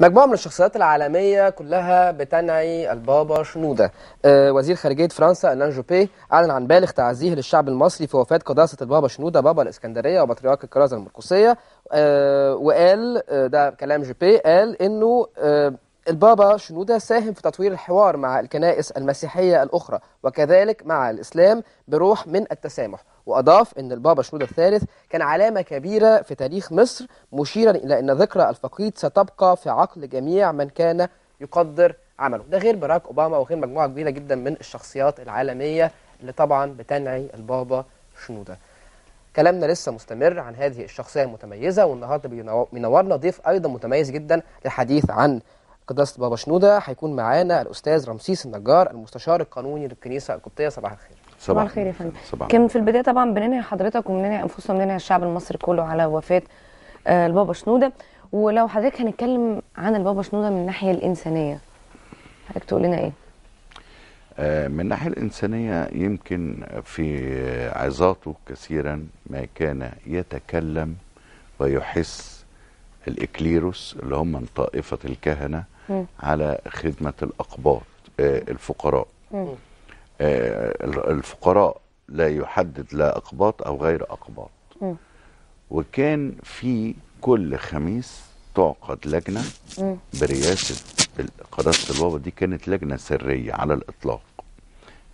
مجموعة من الشخصيات العالمية كلها بتنعي البابا شنودة آه، وزير خارجية فرنسا ألان جوبي أعلن عن بالغ تعزيه للشعب المصري في وفاة قداسة البابا شنودة بابا الإسكندرية وبطريرك الكرازة المرقسية آه، وقال آه، ده كلام جوبي قال إنه البابا شنودة ساهم في تطوير الحوار مع الكنائس المسيحية الأخرى وكذلك مع الإسلام بروح من التسامح وأضاف أن البابا شنودة الثالث كان علامة كبيرة في تاريخ مصر مشيرا إلى أن ذكرى الفقيد ستبقى في عقل جميع من كان يقدر عمله ده غير باراك أوباما وغير مجموعة كبيرة جدا من الشخصيات العالمية اللي طبعا بتنعي البابا شنودة كلامنا لسه مستمر عن هذه الشخصية المتميزة والنهاردة بينورنا ضيف أيضا متميز جدا للحديث عن قداسة بابا شنودة هيكون معانا الأستاذ رمسيس النجار المستشار القانوني للكنيسة القبطية صباح الخير صباح الخير يا فندم كان في البداية طبعا بننهي حضرتك وبننهي أنفسنا وبننهي الشعب المصري كله على وفاة آه البابا شنودة ولو حضرتك هنتكلم عن البابا شنودة من الناحية الإنسانية حضرتك تقول لنا إيه؟ آه من الناحية الإنسانية يمكن في عظاته كثيرا ما كان يتكلم ويحس الإكليروس اللي هم من طائفة الكهنة م. على خدمة الأقباط آه، الفقراء آه، الفقراء لا يحدد لا أقباط أو غير أقباط م. وكان في كل خميس تعقد لجنة برئاسة قداسة البابا دي كانت لجنة سرية على الإطلاق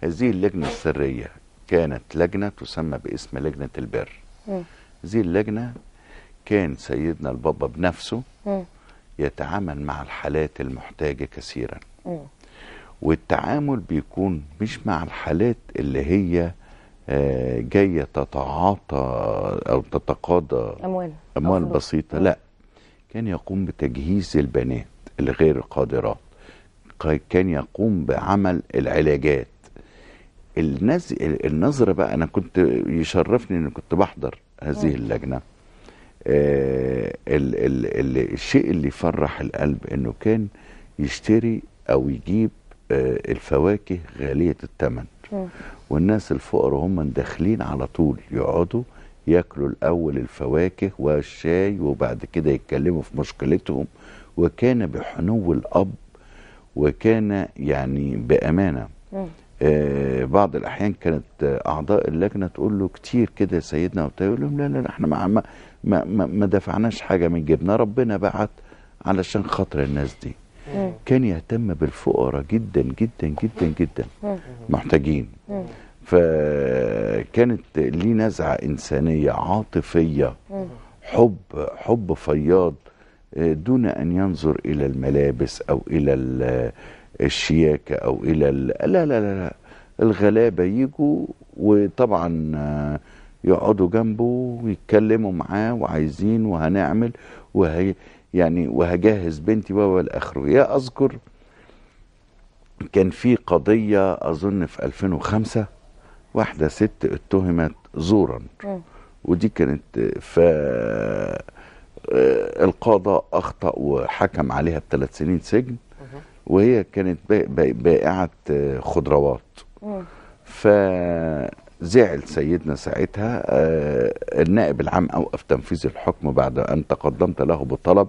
هذه اللجنة السرية كانت لجنة تسمى باسم لجنة البر هذه اللجنة كان سيدنا البابا بنفسه يتعامل مع الحالات المحتاجة كثيرا م. والتعامل بيكون مش مع الحالات اللي هي آه، جاية تتعاطى أو تتقاضى أموال أموال بسيطة لا كان يقوم بتجهيز البنات الغير قادرات كان يقوم بعمل العلاجات النظر النظرة بقى أنا كنت يشرفني أن كنت بحضر هذه اللجنة آه، ال ال ال الشيء اللي يفرح القلب انه كان يشتري او يجيب آه، الفواكه غالية الثمن والناس الفقراء هم داخلين على طول يقعدوا ياكلوا الاول الفواكه والشاي وبعد كده يتكلموا في مشكلتهم وكان بحنو الاب وكان يعني بامانه آه، بعض الاحيان كانت اعضاء اللجنه تقول له كتير كده سيدنا وبتاع يقول لهم لا لا احنا ما ما ما, ما دفعناش حاجه من جبنا ربنا بعت علشان خاطر الناس دي كان يهتم بالفقراء جدا جدا جدا جدا محتاجين فكانت ليه نزعه انسانيه عاطفيه حب حب فياض آه، دون ان ينظر الى الملابس او الى الشياكة أو إلى لا لا لا, لا. الغلابة يجوا وطبعا آه، يقعدوا جنبه ويتكلموا معاه وعايزين وهنعمل وهي يعني وهجهز بنتي بابا اخره يا اذكر كان في قضية أظن في 2005 واحدة ست اتهمت زورا ودي كانت ف آه، القاضي أخطأ وحكم عليها بثلاث سنين سجن وهي كانت بائعة آه، خضروات فزعل سيدنا ساعتها آه، النائب العام أوقف تنفيذ الحكم بعد أن تقدمت له بطلب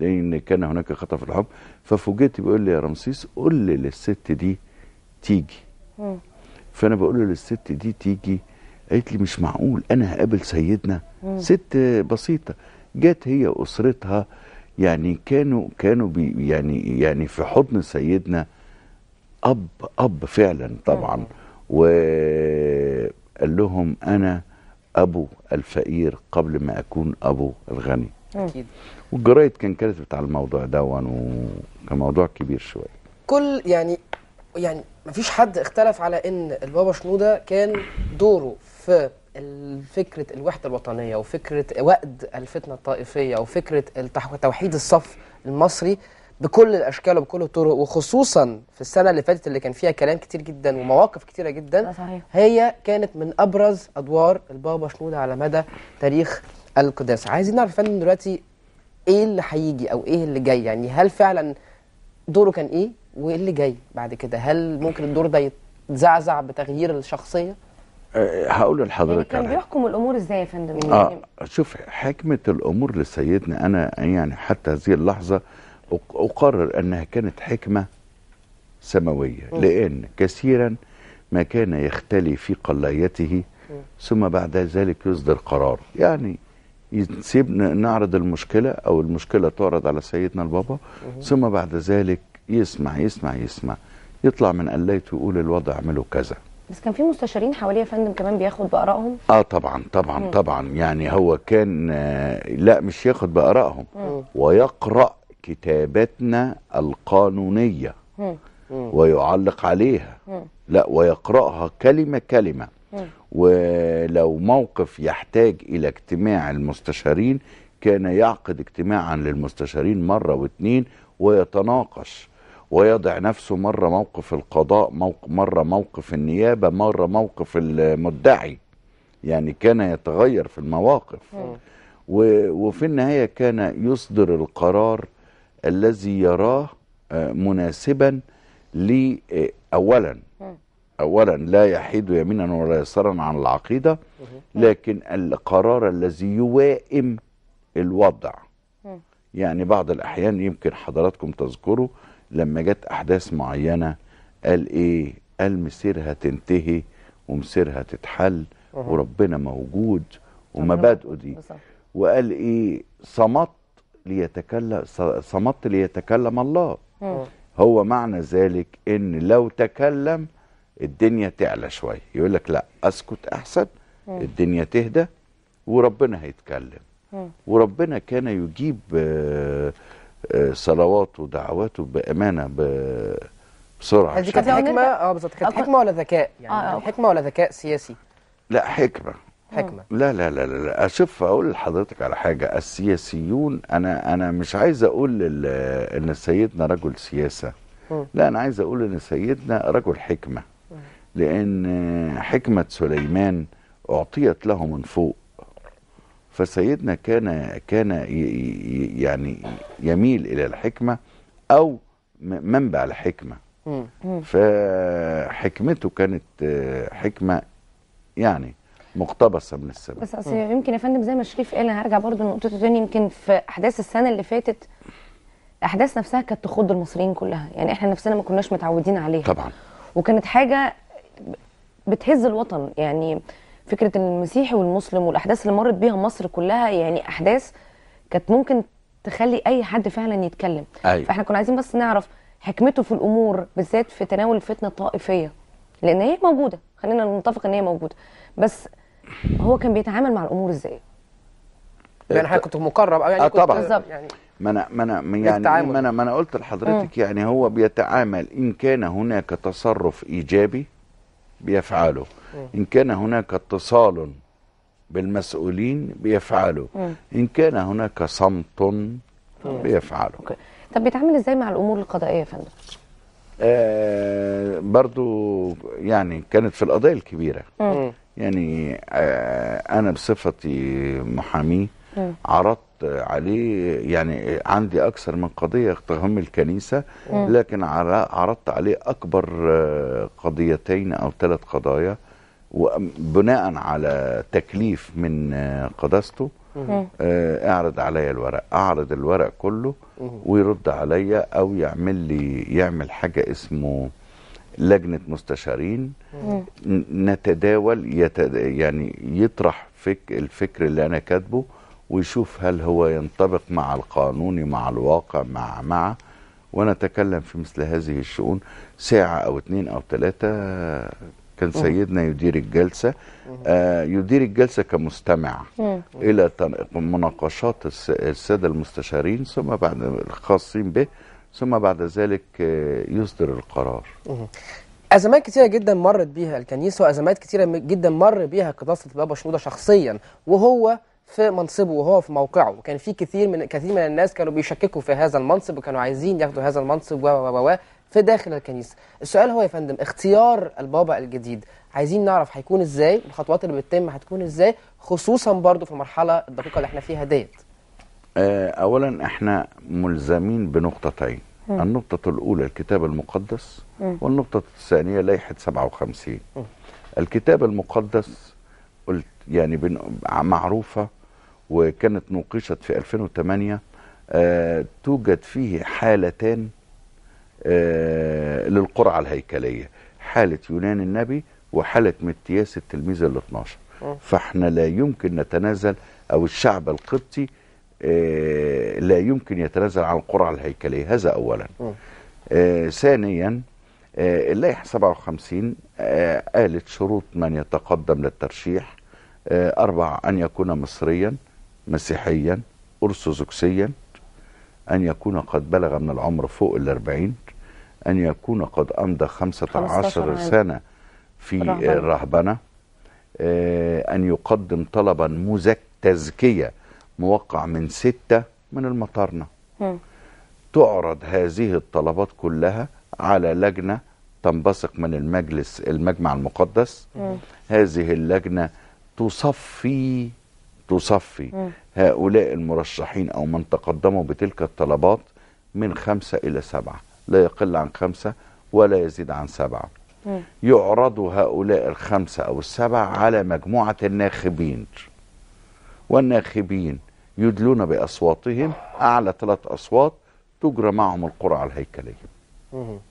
لأن كان هناك خطف في الحكم ففوجئت بيقول لي يا رمسيس قل لي للست دي تيجي فأنا بقول له للست دي تيجي قالت لي مش معقول أنا هقابل سيدنا ست بسيطة جت هي وأسرتها يعني كانوا كانوا بي يعني يعني في حضن سيدنا اب اب فعلا طبعا وقال لهم انا ابو الفقير قبل ما اكون ابو الغني اكيد والجرايد كان كاتبت على الموضوع ده وكان موضوع كبير شويه كل يعني يعني ما فيش حد اختلف على ان البابا شنوده كان دوره في فكره الوحده الوطنيه وفكره وقد الفتنه الطائفيه وفكره توحيد الصف المصري بكل الاشكال وبكل الطرق وخصوصا في السنه اللي فاتت اللي كان فيها كلام كتير جدا ومواقف كتيره جدا آه، هي كانت من ابرز ادوار البابا شنوده على مدى تاريخ القداس عايزين نعرف فن دلوقتي ايه اللي هيجي او ايه اللي جاي يعني هل فعلا دوره كان ايه وايه اللي جاي بعد كده هل ممكن الدور ده يتزعزع بتغيير الشخصيه هقول لحضرتك يعني كان بيحكم الامور ازاي يا فندم؟ اه يعني شوف حكمه الامور لسيدنا انا يعني حتى هذه اللحظه اقرر انها كانت حكمه سماويه لان كثيرا ما كان يختلي في قلايته ثم بعد ذلك يصدر قرار يعني يسيب نعرض المشكله او المشكله تعرض على سيدنا البابا ثم بعد ذلك يسمع يسمع يسمع يطلع من قلايته يقول الوضع اعمله كذا بس كان في مستشارين حواليه يا فندم كمان بياخد بارائهم اه طبعا طبعا مم. طبعا يعني هو كان آه، لا مش ياخد بارائهم ويقرا كتاباتنا القانونيه مم. ويعلق عليها مم. لا ويقراها كلمه كلمه مم. ولو موقف يحتاج الى اجتماع المستشارين كان يعقد اجتماعا للمستشارين مره واثنين ويتناقش ويضع نفسه مرة موقف القضاء موقف مرة موقف النيابة مرة موقف المدعي يعني كان يتغير في المواقف وفي النهاية كان يصدر القرار الذي يراه آه، مناسبا لي آه، أولا أولا لا يحيد يمينا ولا يسارا عن العقيدة لكن القرار الذي يوائم الوضع يعني بعض الأحيان يمكن حضراتكم تذكروا لما جت احداث معينه قال ايه قال مسيرها تنتهي ومسيرها تتحل وربنا موجود ومبادئه دي وقال ايه صمت ليتكلم صمت ليتكلم الله هو معنى ذلك ان لو تكلم الدنيا تعلى شويه يقول لك لا اسكت احسن الدنيا تهدى وربنا هيتكلم وربنا كان يجيب آه صلواته ودعواته بامانه بسرعه دي كانت حكمه اه بالظبط كانت حكمه ولا ذكاء يعني آه حكمه ولا ذكاء سياسي لا حكمه حكمه لا لا لا لا, لا. اشوف اقول لحضرتك على حاجه السياسيون انا انا مش عايز اقول ان سيدنا رجل سياسه لا انا عايز اقول ان سيدنا رجل حكمه لان حكمه سليمان اعطيت له من فوق فسيدنا كان كان يعني يميل الى الحكمه او منبع الحكمه فحكمته كانت حكمه يعني مقتبسه من السبب بس اصل يمكن يا فندم زي ما شريف قال انا هرجع برضه لنقطته تاني يمكن في احداث السنه اللي فاتت الاحداث نفسها كانت تخض المصريين كلها يعني احنا نفسنا ما كناش متعودين عليها طبعا وكانت حاجه بتهز الوطن يعني فكره ان المسيحي والمسلم والاحداث اللي مرت بيها مصر كلها يعني احداث كانت ممكن تخلي اي حد فعلا يتكلم أيوة. فاحنا كنا عايزين بس نعرف حكمته في الامور بالذات في تناول الفتنه الطائفيه لان هي موجوده خلينا نتفق ان هي موجوده بس هو كان بيتعامل مع الامور ازاي يعني حضرتك كنت مقرب او يعني آه، كنت طبعا يعني ما انا ما انا يعني ما انا ما انا قلت لحضرتك يعني هو بيتعامل ان كان هناك تصرف ايجابي بيفعله إن كان هناك اتصال بالمسؤولين بيفعله إن كان هناك صمت بيفعله طب بيتعامل إزاي مع الأمور القضائية يا فندم؟ آه برضو يعني كانت في القضايا الكبيرة مم. يعني آه أنا بصفتي محامي عرضت عليه يعني عندي اكثر من قضيه تهم الكنيسه لكن عرضت عليه اكبر آه، قضيتين او ثلاث قضايا وبناء على تكليف من آه، قداسته آه، اعرض عليا الورق اعرض الورق كله ويرد عليا او يعمل لي يعمل حاجه اسمه لجنه مستشارين نتداول يتد... يعني يطرح فك الفكر اللي انا كاتبه ويشوف هل هو ينطبق مع القانون مع الواقع مع مع ونتكلم في مثل هذه الشؤون ساعة أو اتنين أو تلاتة كان سيدنا يدير الجلسة آه يدير الجلسة كمستمع إلى مناقشات السادة المستشارين ثم بعد الخاصين به ثم بعد ذلك آه، يصدر القرار أزمات كتيرة جدا مرت بيها الكنيسة وأزمات كتيرة جدا مر بيها قداسة البابا شنودة شخصيا وهو في منصبه وهو في موقعه كان في كثير من كثير من الناس كانوا بيشككوا في هذا المنصب وكانوا عايزين ياخدوا هذا المنصب و و و في داخل الكنيسه السؤال هو يا فندم اختيار البابا الجديد عايزين نعرف هيكون ازاي الخطوات اللي بتتم هتكون ازاي خصوصا برضه في المرحله الدقيقه اللي احنا فيها ديت آه، اولا احنا ملزمين بنقطتين النقطة الأولى الكتاب المقدس والنقطة الثانية لائحة 57 الكتاب المقدس يعني معروفه وكانت نوقشت في 2008 آه توجد فيه حالتان آه للقرعه الهيكليه حاله يونان النبي وحاله متياس التلميذ ال 12 فاحنا لا يمكن نتنازل او الشعب القبطي آه لا يمكن يتنازل عن القرعه الهيكليه هذا اولا آه، ثانيا اللائحه 57 قالت شروط من يتقدم للترشيح آه، أربع أن يكون مصريا مسيحيا أرثوذكسيا أن يكون قد بلغ من العمر فوق الأربعين أن يكون قد أمضى خمسة عشر سنة في الرهبنة آه، أن يقدم طلبا مزك تزكية موقع من ستة من المطارنة تعرض هذه الطلبات كلها على لجنة تنبثق من المجلس المجمع المقدس هذه اللجنة تصفي تصفي هؤلاء المرشحين أو من تقدموا بتلك الطلبات من خمسة إلى سبعة لا يقل عن خمسة ولا يزيد عن سبعة يعرضوا يعرض هؤلاء الخمسة أو السبعة على مجموعة الناخبين والناخبين يدلون بأصواتهم أعلى ثلاث أصوات تجرى معهم القرعة الهيكلية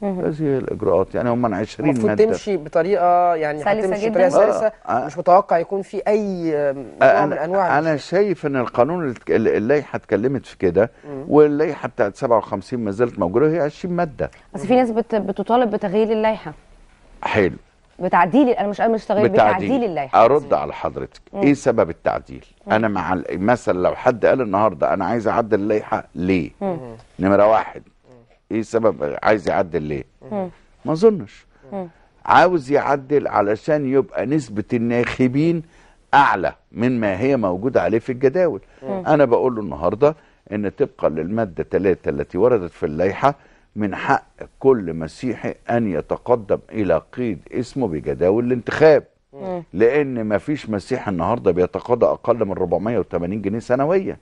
هذه الاجراءات يعني هم 20 ماده المفروض تمشي بطريقه يعني هتمشي بطريقه آه. سلسه آه. مش متوقع يكون في اي نوع آه من انواع انا شايف ان القانون اللائحه اتكلمت في كده واللائحه بتاعت 57 ما زالت موجوده هي 20 ماده بس في ناس بتطالب بتغيير اللائحه حلو بتعديل انا مش مش تغيير بتعديل, بتعديل اللائحه ارد على حضرتك مم. ايه سبب التعديل مم. انا مع مثلا لو حد قال النهارده انا عايز اعدل اللائحه ليه مم. نمره واحد ايه سبب عايز يعدل ليه ما اظنش عاوز يعدل علشان يبقى نسبة الناخبين أعلى من ما هي موجودة عليه في الجداول أنا بقول له النهاردة أن طبقا للمادة 3 التي وردت في اللائحة من حق كل مسيحي أن يتقدم إلى قيد اسمه بجداول الانتخاب لأن مفيش مسيحي النهاردة بيتقاضى أقل من 480 جنيه سنويا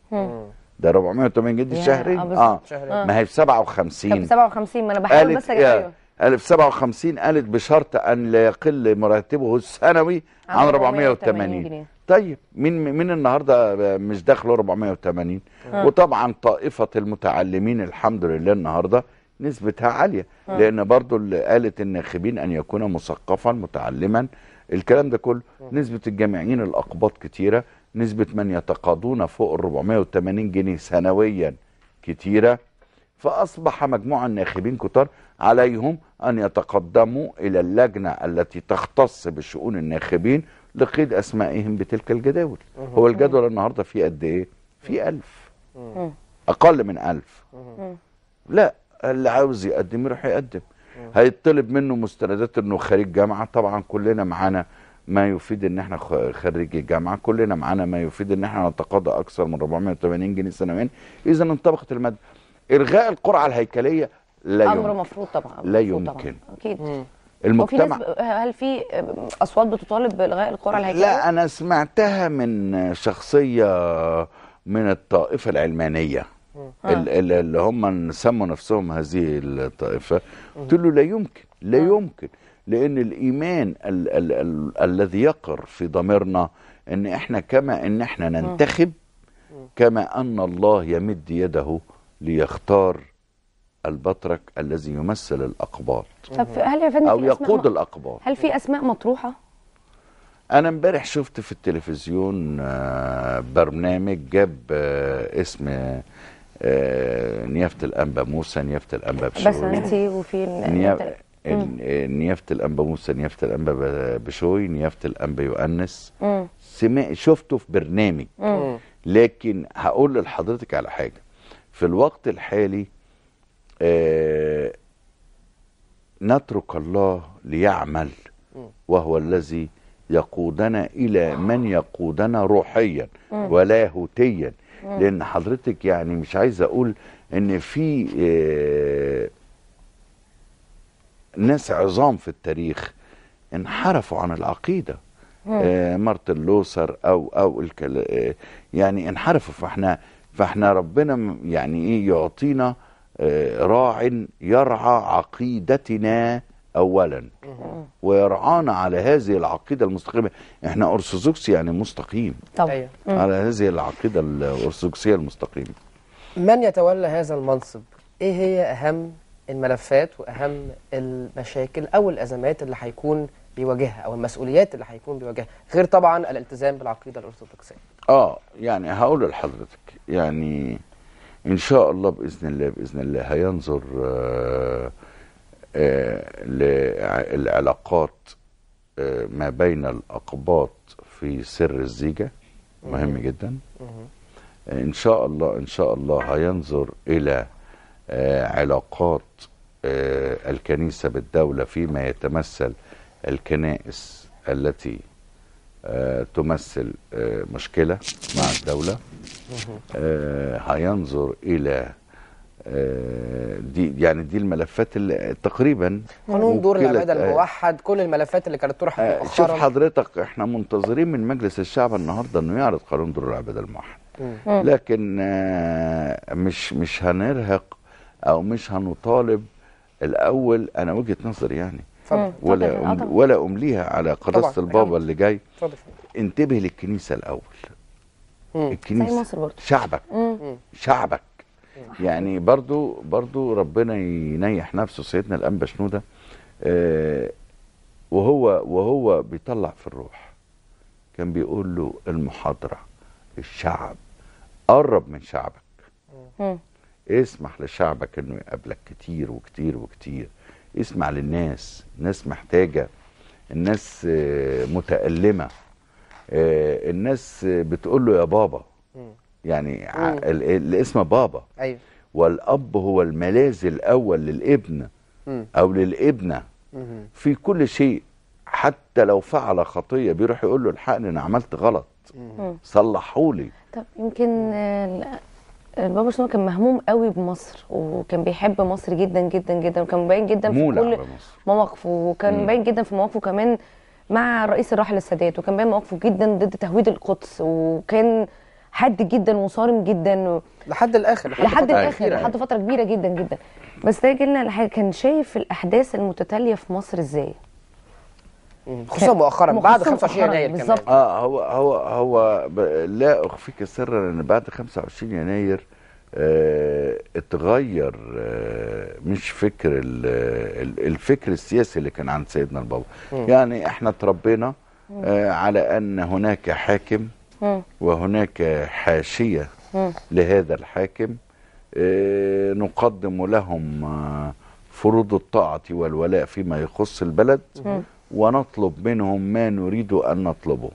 ده 480 جنيه دي اه, آه. ما هي في 57 طب 57 ما انا بحاول بس ايوه قالت في 57 قالت بشرط ان لا يقل مرتبه السنوي عن 480 جنيه طيب مين مين النهارده مش داخله 480 آه. وطبعا طائفه المتعلمين الحمد لله النهارده نسبتها عاليه آه. لان برضو قالت الناخبين ان يكون مثقفا متعلما الكلام ده كله آه. نسبه الجامعين الاقباط كتيره نسبة من يتقاضون فوق ال 480 جنيه سنويا كتيرة فأصبح مجموعة الناخبين كتار عليهم أن يتقدموا إلى اللجنة التي تختص بشؤون الناخبين لقيد أسمائهم بتلك الجداول هو الجدول النهاردة فيه قد إيه؟ فيه ألف أقل من ألف لا اللي عاوز يقدم يروح يقدم هيطلب منه مستندات انه خريج جامعه طبعا كلنا معانا ما يفيد ان احنا خريجي جامعه كلنا معانا ما يفيد ان احنا نتقاضى اكثر من 480 جنيه سنويا اذا انطبقت الماده الغاء القرعه الهيكليه لا امر يمكن. مفروض طبعا لا يمكن طبعا. اكيد مم. المجتمع وفي هل في اصوات بتطالب بالغاء القرعه الهيكليه؟ لا انا سمعتها من شخصيه من الطائفه العلمانيه اللي هم سموا نفسهم هذه الطائفه قلت له لا يمكن لا يمكن لأن الإيمان ال ال ال الذي يقر في ضميرنا أن إحنا كما أن إحنا ننتخب كما أن الله يمد يده ليختار البطرك الذي يمثل الأقباط طب هل يا فندم أو يقود الأقباط هل في أسماء مطروحة؟ انا امبارح شفت في التلفزيون آه، برنامج جاب آه، اسم آه، نيافه الانبا موسى نيافه الانبا بشوي بس انت وفي نيافه نيافه الانبا موسى نيافه الانبا بشوي نيافه الانبا يؤنس سمع شفته في برنامج لكن هقول لحضرتك على حاجه في الوقت الحالي آه نترك الله ليعمل وهو الذي يقودنا الى من يقودنا روحيا ولاهوتيا لان حضرتك يعني مش عايز اقول ان في آه ناس عظام في التاريخ انحرفوا عن العقيدة آه مارتن لوثر او او الكل... آه يعني انحرفوا فاحنا فاحنا ربنا يعني ايه يعطينا آه راع يرعى عقيدتنا اولا ويرعانا على هذه العقيده المستقيمه احنا ارثوذكس يعني مستقيم طبعا أيوه. على هذه العقيده الارثوذكسيه المستقيمه من يتولى هذا المنصب ايه هي اهم الملفات واهم المشاكل او الازمات اللي هيكون بيواجهها او المسؤوليات اللي هيكون بيواجهها غير طبعا الالتزام بالعقيده الارثوذكسيه اه يعني هقول لحضرتك يعني ان شاء الله باذن الله باذن الله هينظر آآ آه، آه، للعلاقات آه، ما بين الاقباط في سر الزيجه مهم جدا ان شاء الله ان شاء الله هينظر الى آه، علاقات آه، الكنيسة بالدولة فيما يتمثل الكنائس التي آه، تمثل مشكلة مع الدولة هينظر إلى دي يعني دي الملفات اللي تقريبا قانون دور العباده الموحد كل الملفات اللي كانت طرحت مؤخرا شوف حضرتك احنا منتظرين من مجلس الشعب النهارده انه يعرض قانون دور العباده الموحد لكن مش مش هنرهق او مش هنطالب الاول انا وجهه نظري يعني ولا آه، ولا امليها على قداسه البابا اللي جاي فضل. انتبه للكنيسه الاول مم. الكنيسه مصر برضو. شعبك مم. شعبك مم. يعني برضو برضو ربنا ينيح نفسه سيدنا الانبا شنوده آه وهو وهو بيطلع في الروح كان بيقول له المحاضره الشعب قرب من شعبك مم. اسمح لشعبك انه يقابلك كتير وكتير وكتير اسمع للناس الناس محتاجه الناس آه، متألمة آه، الناس بتقول له يا بابا يعني الاسم بابا أيوه. والأب هو الملاذ الأول للابن أو للابنة في كل شيء حتى لو فعل خطية بيروح يقول له الحقني أنا عملت غلط صلحولي طب يمكن البابا شنو كان مهموم قوي بمصر وكان بيحب مصر جدا جدا جدا وكان باين جدا في كل مواقفه وكان باين جدا في مواقفه كمان مع الرئيس الراحل السادات وكان باين مواقفه جدا ضد تهويد القدس وكان حاد جدا وصارم جدا لحد الاخر لحد, لحد فترة الاخر كبيرة. لحد يعني. فتره كبيره جدا جدا بس ده لنا كان شايف الاحداث المتتاليه في مصر ازاي خصوصا مؤخرا بعد 25 يناير بالظبط اه هو هو هو لا اخفيك سرا ان بعد 25 يناير آه اتغير آه مش فكر الفكر السياسي اللي كان عند سيدنا البابا يعني احنا اتربينا آه على ان هناك حاكم وهناك حاشيه لهذا الحاكم آه، نقدم لهم آه، فروض الطاعه والولاء فيما يخص البلد ونطلب منهم ما نريد أن نطلبه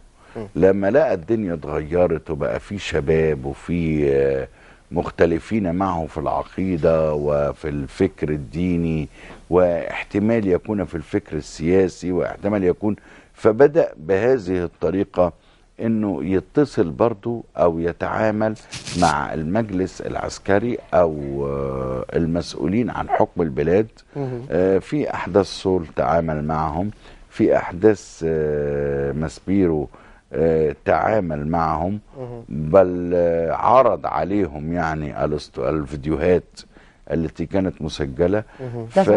لما لقى الدنيا اتغيرت وبقى في شباب وفي آه، مختلفين معه في العقيدة وفي الفكر الديني واحتمال يكون في الفكر السياسي واحتمال يكون فبدأ بهذه الطريقة انه يتصل برضه او يتعامل مع المجلس العسكري او آه، المسؤولين عن حكم البلاد آه، في احداث سول تعامل معهم في احداث آه، ماسبيرو آه، تعامل معهم بل آه، عرض عليهم يعني الفيديوهات التي كانت مسجله ف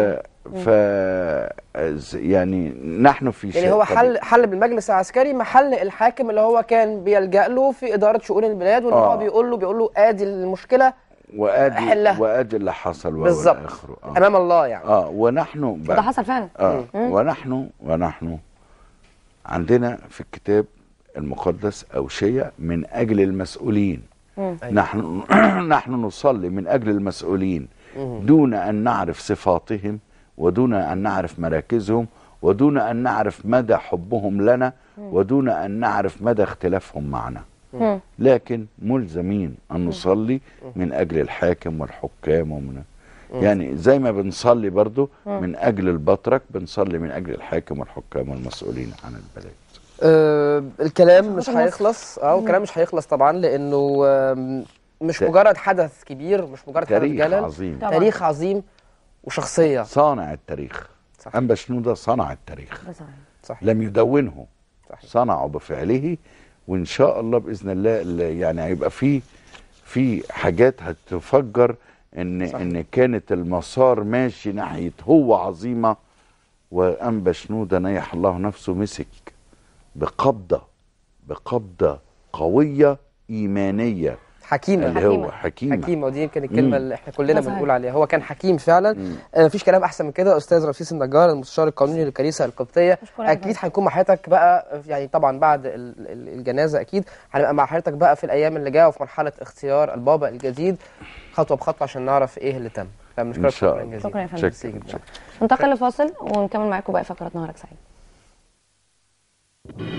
ف يعني نحن في يعني هو حل حل بالمجلس العسكري محل الحاكم اللي هو كان بيلجا له في اداره شؤون البلاد وان هو بيقول له بيقول له ادي المشكله وادي أحلها. وادي اللي حصل بالظبط آه. امام الله يعني اه ونحن ده حصل فعلا اه مم. ونحن ونحن عندنا في الكتاب المقدس اوشيه من اجل المسؤولين نحن نحن نصلي من اجل المسؤولين دون ان نعرف صفاتهم ودون ان نعرف مراكزهم ودون ان نعرف مدى حبهم لنا ودون ان نعرف مدى اختلافهم معنا لكن ملزمين أن نصلي من أجل الحاكم والحكام ومن يعني زي ما بنصلي برضو من أجل البطرك بنصلي من أجل الحاكم والحكام والمسؤولين عن البلاد آه الكلام مش هيخلص اه الكلام مش هيخلص طبعا لانه مش مجرد حدث كبير مش مجرد حدث جلل تاريخ عظيم تاريخ عظيم وشخصيه صانع التاريخ صح. انبا شنوده صنع التاريخ صحيح. لم يدونه صنعه بفعله وان شاء الله باذن الله يعني هيبقى في في حاجات هتفجر ان صح. ان كانت المسار ماشي ناحيه هو عظيمه وانبا شنوده نيح الله نفسه مسك بقبضه بقبضه قويه ايمانيه حكيمه اللي هو حكيمه حكيمه ودي يمكن الكلمه مم. اللي احنا كلنا بنقول عليها هو كان حكيم فعلا آه، مفيش كلام احسن من كده استاذ رفيس النجار المستشار القانوني للكنيسه القبطيه اكيد هنكون مع حضرتك بقى يعني طبعا بعد الجنازه اكيد هنبقى مع حضرتك بقى في الايام اللي جايه وفي مرحله اختيار البابا الجديد خطوه بخطوه عشان نعرف ايه اللي تم فبنشكرك شكرا شكرا يا فندم ننتقل لفاصل ونكمل معاكم بقى فقرات نهارك سعيد